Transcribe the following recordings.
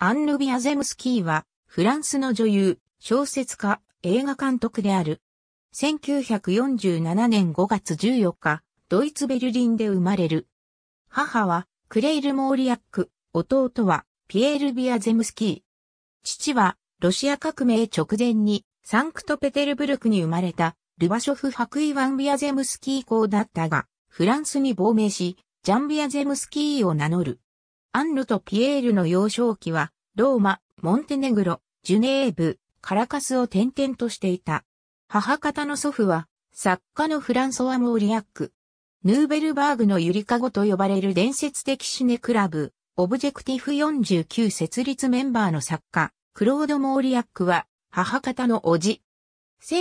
アンヌ・ビアゼムスキーは、フランスの女優、小説家、映画監督である。1947年5月14日、ドイツ・ベルリンで生まれる。母は、クレイル・モーリアック、弟は、ピエール・ビアゼムスキー。父は、ロシア革命直前に、サンクトペテルブルクに生まれた、ルバショフ・ハクイワン・ビアゼムスキー校だったが、フランスに亡命し、ジャン・ビアゼムスキーを名乗る。アンヌとピエールの幼少期は、ローマ、モンテネグロ、ジュネーブ、カラカスを転々としていた。母方の祖父は、作家のフランソワ・モーリアック。ヌーベルバーグのゆりかごと呼ばれる伝説的シネクラブ、オブジェクティフ49設立メンバーの作家、クロード・モーリアックは、母方の叔父。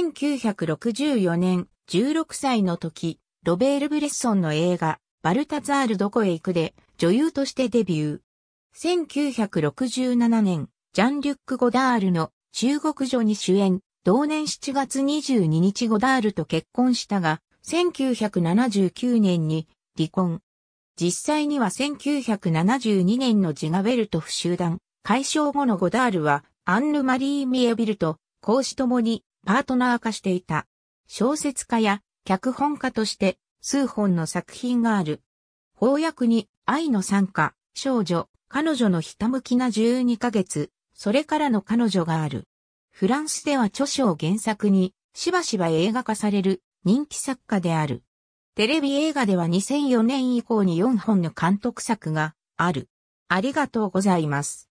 1964年、16歳の時、ロベール・ブレッソンの映画、バルタザールどこへ行くで、女優としてデビュー。1967年、ジャン・リュック・ゴダールの中国女に主演、同年7月22日ゴダールと結婚したが、1979年に離婚。実際には1972年のジガベルトフ集団、解消後のゴダールは、アンヌ・マリー・ミエビルと、講師ともにパートナー化していた。小説家や脚本家として数本の作品がある。翻訳に愛の参加、少女、彼女のひたむきな12ヶ月、それからの彼女がある。フランスでは著書を原作に、しばしば映画化される人気作家である。テレビ映画では2004年以降に4本の監督作がある。ありがとうございます。